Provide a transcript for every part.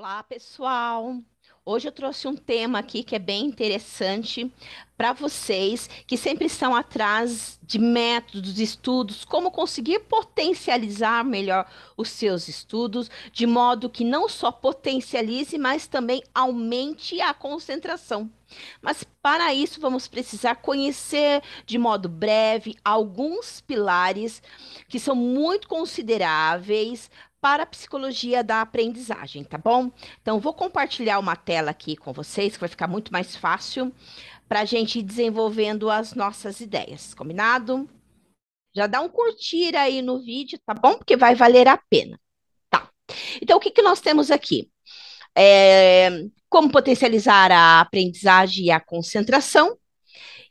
Olá, pessoal! Hoje eu trouxe um tema aqui que é bem interessante para vocês que sempre estão atrás de métodos, estudos, como conseguir potencializar melhor os seus estudos, de modo que não só potencialize, mas também aumente a concentração. Mas para isso vamos precisar conhecer de modo breve alguns pilares que são muito consideráveis para a psicologia da aprendizagem, tá bom? Então, vou compartilhar uma tela aqui com vocês, que vai ficar muito mais fácil para a gente ir desenvolvendo as nossas ideias, combinado? Já dá um curtir aí no vídeo, tá bom? Porque vai valer a pena. Tá. Então, o que, que nós temos aqui? É, como potencializar a aprendizagem e a concentração.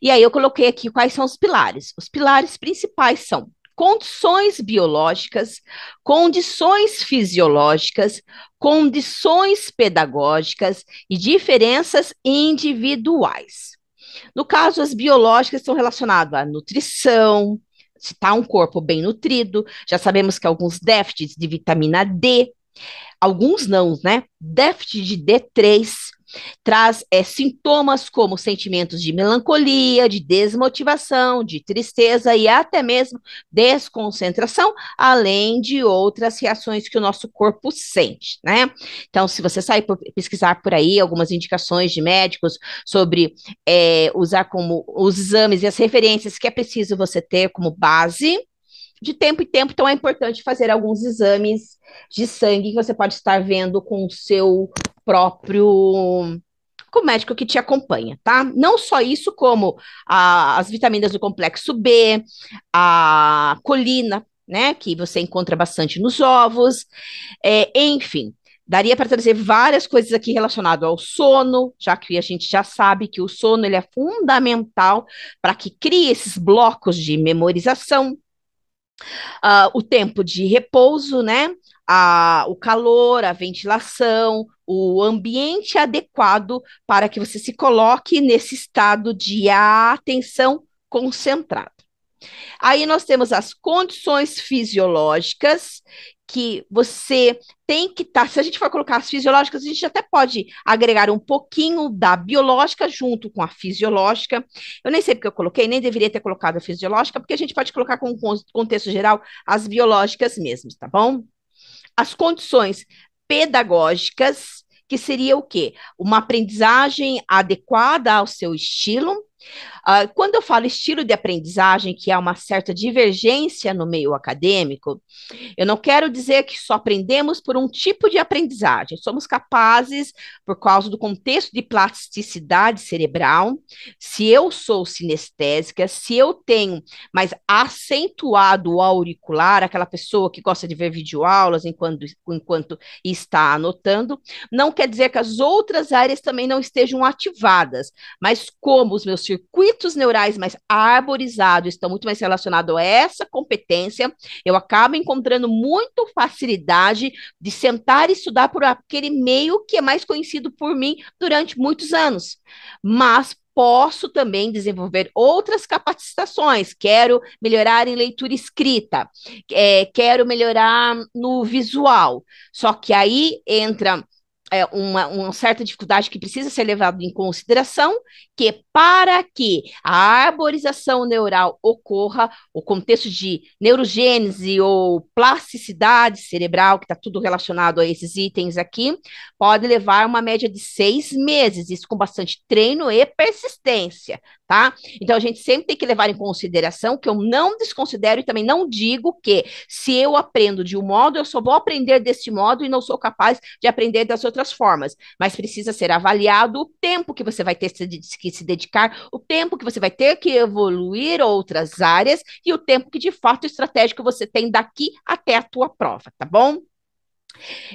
E aí, eu coloquei aqui quais são os pilares. Os pilares principais são condições biológicas, condições fisiológicas, condições pedagógicas e diferenças individuais. No caso, as biológicas estão relacionadas à nutrição, se está um corpo bem nutrido, já sabemos que alguns déficits de vitamina D, alguns não, né? Déficit de D3, Traz é, sintomas como sentimentos de melancolia, de desmotivação, de tristeza e até mesmo desconcentração, além de outras reações que o nosso corpo sente, né? Então, se você sair por, pesquisar por aí algumas indicações de médicos sobre é, usar como os exames e as referências que é preciso você ter como base, de tempo em tempo, então é importante fazer alguns exames de sangue que você pode estar vendo com o seu próprio com o médico que te acompanha, tá? Não só isso, como a, as vitaminas do complexo B, a colina, né, que você encontra bastante nos ovos, é, enfim. Daria para trazer várias coisas aqui relacionadas ao sono, já que a gente já sabe que o sono ele é fundamental para que crie esses blocos de memorização, uh, o tempo de repouso, né? a, o calor, a ventilação, o ambiente adequado para que você se coloque nesse estado de atenção concentrada. Aí nós temos as condições fisiológicas que você tem que estar. Tá, se a gente for colocar as fisiológicas, a gente até pode agregar um pouquinho da biológica junto com a fisiológica. Eu nem sei porque eu coloquei, nem deveria ter colocado a fisiológica, porque a gente pode colocar com contexto geral as biológicas mesmo, tá bom? as condições pedagógicas, que seria o quê? Uma aprendizagem adequada ao seu estilo, ah, quando eu falo estilo de aprendizagem, que há é uma certa divergência no meio acadêmico, eu não quero dizer que só aprendemos por um tipo de aprendizagem. Somos capazes, por causa do contexto de plasticidade cerebral, se eu sou sinestésica, se eu tenho mais acentuado o auricular, aquela pessoa que gosta de ver videoaulas enquanto, enquanto está anotando, não quer dizer que as outras áreas também não estejam ativadas, mas como os meus circuitos circuitos neurais mais arborizados estão muito mais relacionados a essa competência, eu acabo encontrando muito facilidade de sentar e estudar por aquele meio que é mais conhecido por mim durante muitos anos. Mas posso também desenvolver outras capacitações. Quero melhorar em leitura escrita, é, quero melhorar no visual. Só que aí entra é, uma, uma certa dificuldade que precisa ser levada em consideração, que é para que a arborização neural ocorra, o contexto de neurogênese ou plasticidade cerebral, que está tudo relacionado a esses itens aqui, pode levar uma média de seis meses, isso com bastante treino e persistência tá? Então a gente sempre tem que levar em consideração que eu não desconsidero e também não digo que se eu aprendo de um modo, eu só vou aprender desse modo e não sou capaz de aprender das outras formas, mas precisa ser avaliado o tempo que você vai ter que se dedicar, o tempo que você vai ter que evoluir outras áreas e o tempo que de fato estratégico você tem daqui até a tua prova, tá bom?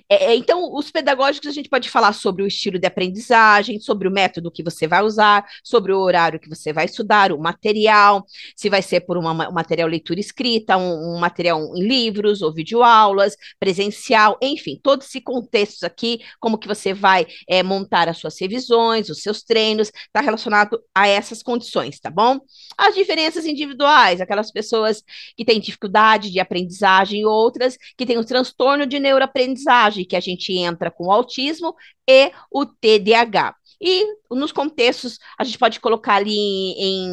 É, é, então, os pedagógicos, a gente pode falar sobre o estilo de aprendizagem, sobre o método que você vai usar, sobre o horário que você vai estudar, o material, se vai ser por uma, um material leitura escrita, um, um material em livros ou videoaulas, presencial, enfim, todo esse contexto aqui, como que você vai é, montar as suas revisões, os seus treinos, está relacionado a essas condições, tá bom? As diferenças individuais, aquelas pessoas que têm dificuldade de aprendizagem, outras que têm um transtorno de neuroaprendizagem, aprendizagem, que a gente entra com o autismo e o TDAH. E nos contextos, a gente pode colocar ali em,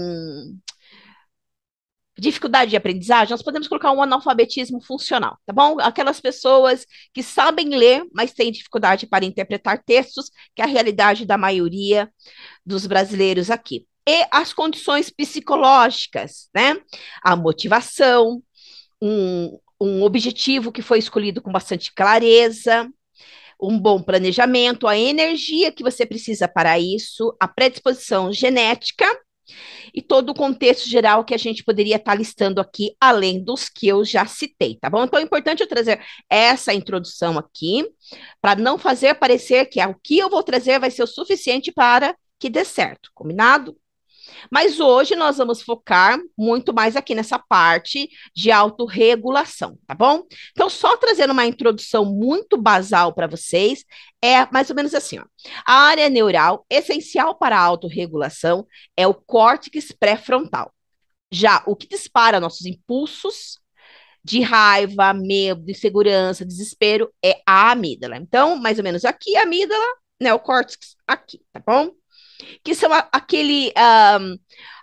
em dificuldade de aprendizagem, nós podemos colocar um analfabetismo funcional, tá bom? Aquelas pessoas que sabem ler, mas têm dificuldade para interpretar textos, que é a realidade da maioria dos brasileiros aqui. E as condições psicológicas, né? A motivação, um, um objetivo que foi escolhido com bastante clareza, um bom planejamento, a energia que você precisa para isso, a predisposição genética e todo o contexto geral que a gente poderia estar listando aqui, além dos que eu já citei, tá bom? Então é importante eu trazer essa introdução aqui, para não fazer parecer que é o que eu vou trazer vai ser o suficiente para que dê certo, combinado? Mas hoje nós vamos focar muito mais aqui nessa parte de autorregulação, tá bom? Então, só trazendo uma introdução muito basal para vocês, é mais ou menos assim, ó. A área neural essencial para a autorregulação é o córtex pré-frontal. Já o que dispara nossos impulsos de raiva, medo, insegurança, desespero é a amígdala. Então, mais ou menos aqui a amígdala, né, o córtex aqui, tá bom? que são a, aquele, um, ah,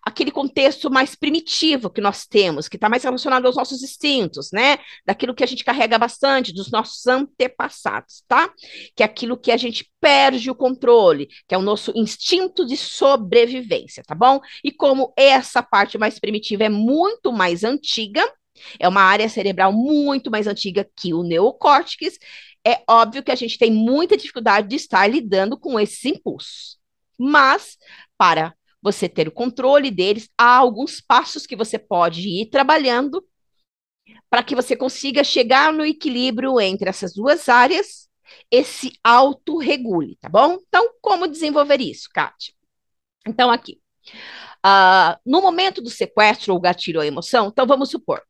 aquele contexto mais primitivo que nós temos, que está mais relacionado aos nossos instintos, né? Daquilo que a gente carrega bastante, dos nossos antepassados, tá? Que é aquilo que a gente perde o controle, que é o nosso instinto de sobrevivência, tá bom? E como essa parte mais primitiva é muito mais antiga, é uma área cerebral muito mais antiga que o neocórtex. É óbvio que a gente tem muita dificuldade de estar lidando com esses impulsos. Mas, para você ter o controle deles, há alguns passos que você pode ir trabalhando para que você consiga chegar no equilíbrio entre essas duas áreas esse autorregule, tá bom? Então, como desenvolver isso, Kátia? Então, aqui. Uh, no momento do sequestro ou gatilho ou emoção, então vamos supor,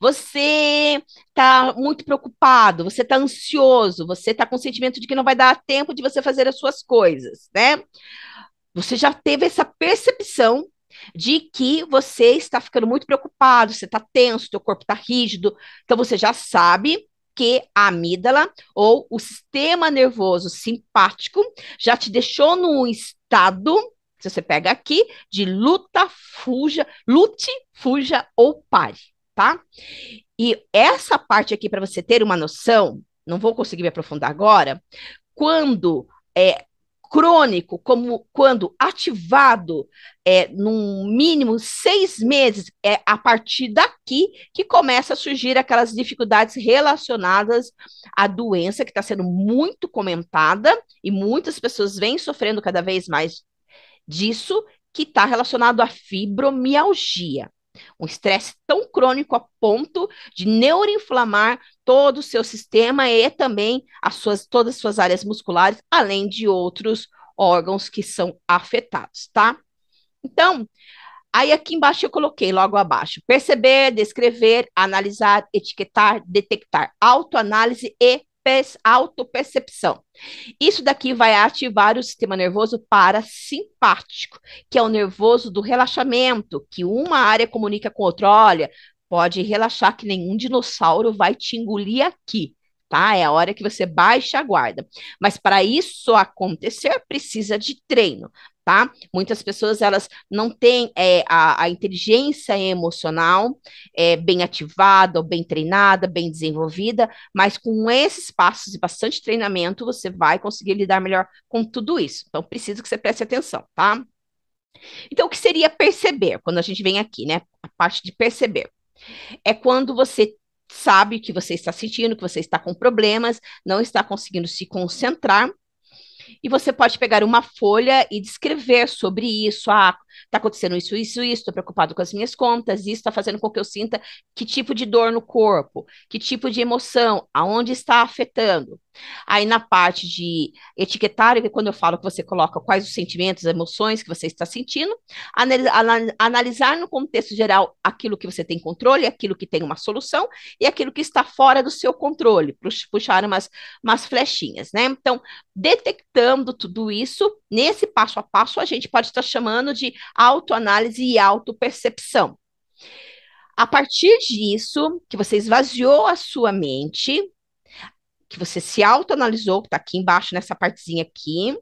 você está muito preocupado, você está ansioso, você está com o sentimento de que não vai dar tempo de você fazer as suas coisas, né? Você já teve essa percepção de que você está ficando muito preocupado, você está tenso, seu corpo está rígido, então você já sabe que a amígdala ou o sistema nervoso simpático já te deixou num estado, se você pega aqui, de luta, fuja, lute, fuja ou pare, tá? E essa parte aqui, para você ter uma noção, não vou conseguir me aprofundar agora, quando é, crônico, como quando ativado é, num mínimo seis meses, é a partir daqui que começa a surgir aquelas dificuldades relacionadas à doença que está sendo muito comentada e muitas pessoas vêm sofrendo cada vez mais disso, que está relacionado à fibromialgia. Um estresse tão crônico a ponto de neuroinflamar todo o seu sistema e também as suas, todas as suas áreas musculares, além de outros órgãos que são afetados, tá? Então, aí aqui embaixo eu coloquei logo abaixo: perceber, descrever, analisar, etiquetar, detectar, autoanálise e autopercepção. Isso daqui vai ativar o sistema nervoso parasimpático, que é o nervoso do relaxamento, que uma área comunica com outra. Olha, pode relaxar que nenhum dinossauro vai te engolir aqui. Tá? É a hora que você baixa a guarda. Mas para isso acontecer, precisa de treino, tá? Muitas pessoas elas não têm é, a, a, inteligência emocional é, bem ativada, ou bem treinada, bem desenvolvida, mas com esses passos e bastante treinamento você vai conseguir lidar melhor com tudo isso. Então preciso que você preste atenção, tá? Então o que seria perceber quando a gente vem aqui, né? A parte de perceber é quando você sabe que você está sentindo, que você está com problemas, não está conseguindo se concentrar e você pode pegar uma folha e descrever sobre isso. Ah, tá acontecendo isso, isso, isso, estou preocupado com as minhas contas, isso está fazendo com que eu sinta que tipo de dor no corpo, que tipo de emoção, aonde está afetando. Aí na parte de etiquetar, é quando eu falo que você coloca quais os sentimentos, emoções que você está sentindo, analisar no contexto geral aquilo que você tem controle, aquilo que tem uma solução e aquilo que está fora do seu controle, puxar umas, umas flechinhas, né? Então, detectando tudo isso, nesse passo a passo, a gente pode estar chamando de autoanálise e autopercepção. A partir disso, que você esvaziou a sua mente, que você se autoanalisou, que está aqui embaixo nessa partezinha aqui,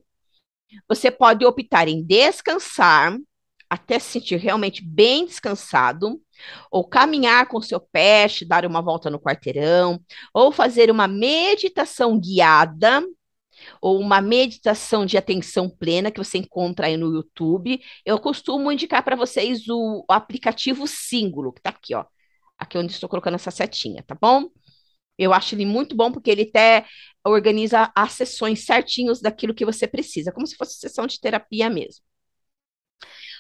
você pode optar em descansar, até se sentir realmente bem descansado, ou caminhar com seu peste, dar uma volta no quarteirão, ou fazer uma meditação guiada ou uma meditação de atenção plena que você encontra aí no YouTube. Eu costumo indicar para vocês o, aplicativo Símbolo, que está aqui, ó. Aqui é onde estou colocando essa setinha, tá bom? Eu acho ele muito bom porque ele até organiza as sessões certinhos daquilo que você precisa, como se fosse sessão de terapia mesmo.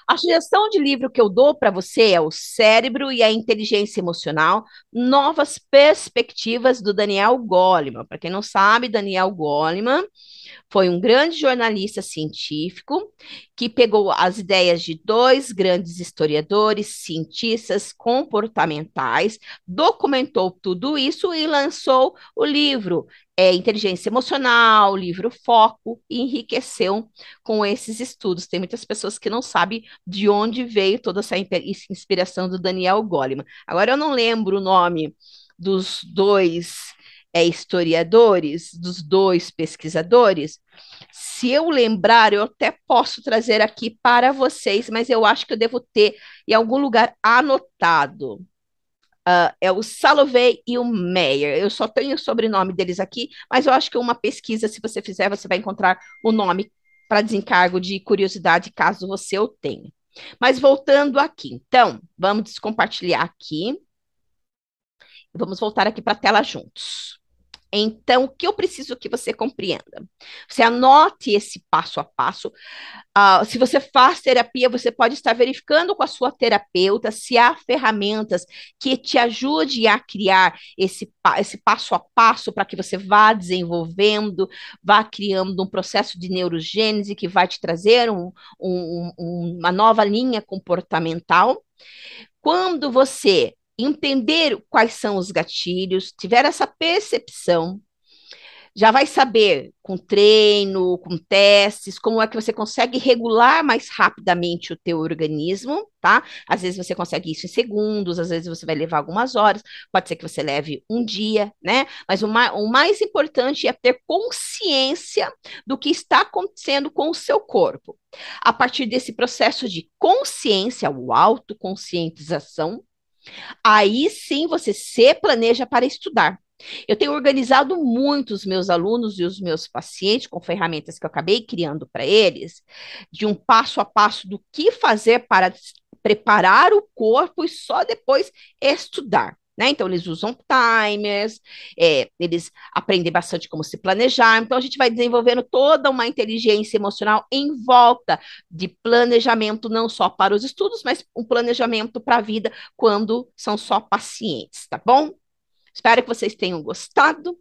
A sugestão de livro que eu dou para você é O Cérebro e a Inteligência Emocional: Novas Perspectivas do Daniel Goleman. Para quem não sabe, Daniel Goleman foi um grande jornalista científico que pegou as ideias de dois grandes historiadores, cientistas comportamentais, documentou tudo isso e lançou o livro é, Inteligência Emocional, o livro Foco, e enriqueceu com esses estudos. Tem muitas pessoas que não sabem de onde veio toda essa inspiração do Daniel Goleman. Agora eu não lembro o nome dos dois é, historiadores, dos dois pesquisadores. Se eu lembrar, eu até posso trazer aqui para vocês, mas eu acho que eu devo ter em algum lugar anotado. Uh, é o Salovey e o Meyer. Eu só tenho o sobrenome deles aqui, mas eu acho que uma pesquisa, se você fizer, você vai encontrar o nome para desencargo de curiosidade, caso você o tenha. Mas voltando aqui, então, vamos descompartilhar aqui. Vamos voltar aqui para a tela juntos. Então, o que eu preciso que você compreenda? Você anote esse passo a passo. Uh, se você faz terapia, você pode estar verificando com a sua terapeuta se há ferramentas que te ajudem a criar esse, esse passo a passo para que você vá desenvolvendo, vá criando um processo de neurogênese que vai te trazer um, um, um, uma nova linha comportamental. Quando você entender quais são os gatilhos, tiver essa percepção, já vai saber com treino, com testes, como é que você consegue regular mais rapidamente o teu organismo, tá? Às vezes você consegue isso em segundos, às vezes você vai levar algumas horas, pode ser que você leve um dia, né? Mas o, ma o mais importante é ter consciência do que está acontecendo com o seu corpo. A partir desse processo de consciência, o autoconscientização, Aí sim você se planeja para estudar. Eu tenho organizado muito os meus alunos e os meus pacientes com ferramentas que eu acabei criando para eles, de um passo a passo do que fazer para preparar o corpo e só depois estudar. Né? Então, eles usam timers, é, eles aprendem bastante como se planejar. Então, a gente vai desenvolvendo toda uma inteligência emocional em volta de planejamento, não só para os estudos, mas um planejamento para a vida quando são só pacientes, tá bom? Espero que vocês tenham gostado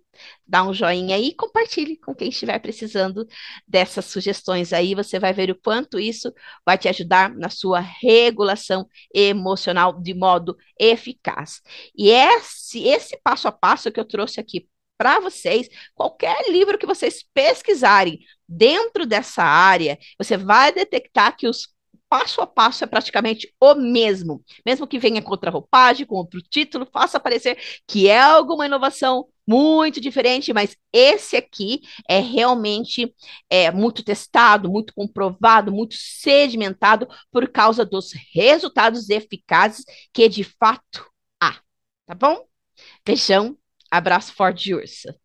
dá um joinha aí e compartilhe com quem estiver precisando dessas sugestões aí. Você vai ver o quanto isso vai te ajudar na sua regulação emocional de modo eficaz. E esse, esse passo a passo que eu trouxe aqui para vocês, qualquer livro que vocês pesquisarem dentro dessa área, você vai detectar que os passo a passo é praticamente o mesmo. Mesmo que venha com outra roupagem, com outro título, faça parecer que é alguma inovação muito diferente, mas esse aqui é realmente é, muito testado, muito comprovado, muito sedimentado por causa dos resultados eficazes que de fato há. Tá bom? Beijão, abraço forte de ursa.